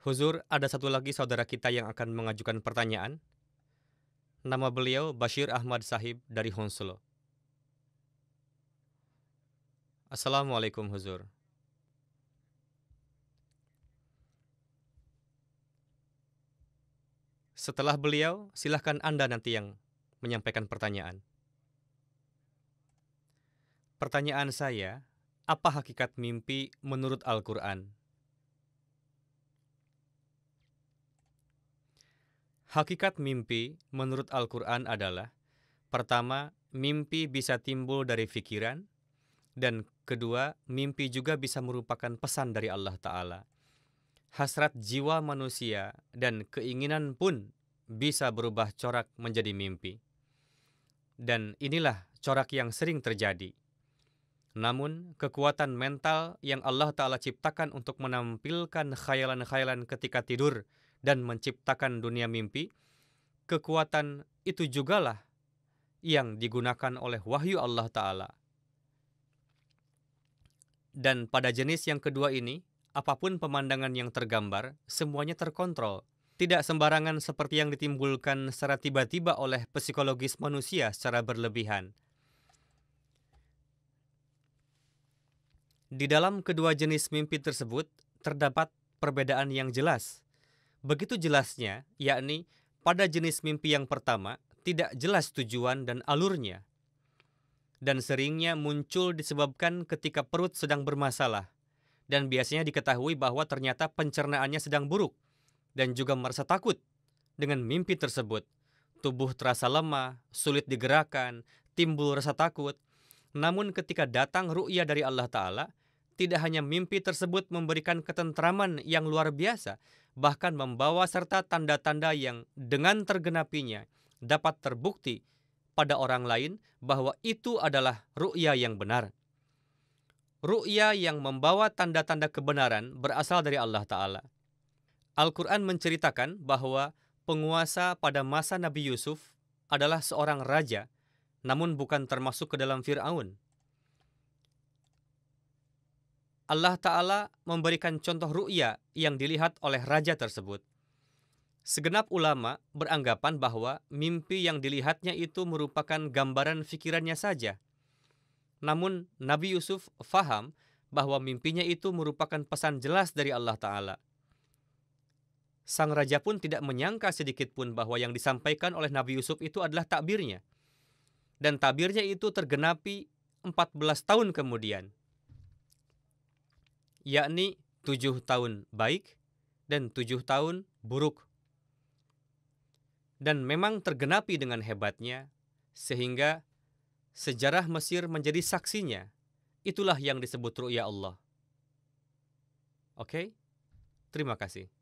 Huzur, ada satu lagi saudara kita yang akan mengajukan pertanyaan. Nama beliau Bashir Ahmad Sahib dari Honsolo. Assalamualaikum Huzur. Setelah beliau, silahkan Anda nanti yang menyampaikan pertanyaan. Pertanyaan saya, apa hakikat mimpi menurut Al-Quran? Hakikat mimpi menurut Al-Quran adalah pertama, mimpi bisa timbul dari fikiran, dan kedua, mimpi juga bisa merupakan pesan dari Allah Ta'ala. Hasrat jiwa manusia dan keinginan pun bisa berubah corak menjadi mimpi. Dan inilah corak yang sering terjadi. Namun, kekuatan mental yang Allah Ta'ala ciptakan untuk menampilkan khayalan-khayalan ketika tidur – dan menciptakan dunia mimpi, kekuatan itu jugalah yang digunakan oleh wahyu Allah Ta'ala. Dan pada jenis yang kedua ini, apapun pemandangan yang tergambar, semuanya terkontrol. Tidak sembarangan seperti yang ditimbulkan secara tiba-tiba oleh psikologis manusia secara berlebihan. Di dalam kedua jenis mimpi tersebut, terdapat perbedaan yang jelas begitu jelasnya, yakni pada jenis mimpi yang pertama tidak jelas tujuan dan alurnya, dan seringnya muncul disebabkan ketika perut sedang bermasalah, dan biasanya diketahui bahwa ternyata pencernaannya sedang buruk, dan juga merasa takut dengan mimpi tersebut. Tubuh terasa lemah, sulit digerakkan, timbul rasa takut. Namun ketika datang ru'ya dari Allah Ta'ala, tidak hanya mimpi tersebut memberikan ketentraman yang luar biasa, bahkan membawa serta tanda-tanda yang dengan tergenapinya dapat terbukti pada orang lain bahwa itu adalah ru'ya yang benar. Ru'ya yang membawa tanda-tanda kebenaran berasal dari Allah Ta'ala. Al-Quran menceritakan bahwa penguasa pada masa Nabi Yusuf adalah seorang raja, namun bukan termasuk ke dalam Fir'aun. Allah Ta'ala memberikan contoh ru'ya yang dilihat oleh raja tersebut. Segenap ulama beranggapan bahwa mimpi yang dilihatnya itu merupakan gambaran fikirannya saja. Namun Nabi Yusuf faham bahwa mimpinya itu merupakan pesan jelas dari Allah Ta'ala. Sang raja pun tidak menyangka sedikit pun bahwa yang disampaikan oleh Nabi Yusuf itu adalah takbirnya. Dan takbirnya itu tergenapi 14 tahun kemudian yakni tujuh tahun baik dan tujuh tahun buruk. Dan memang tergenapi dengan hebatnya, sehingga sejarah Mesir menjadi saksinya. Itulah yang disebut ru'ya Allah. Oke? Okay? Terima kasih.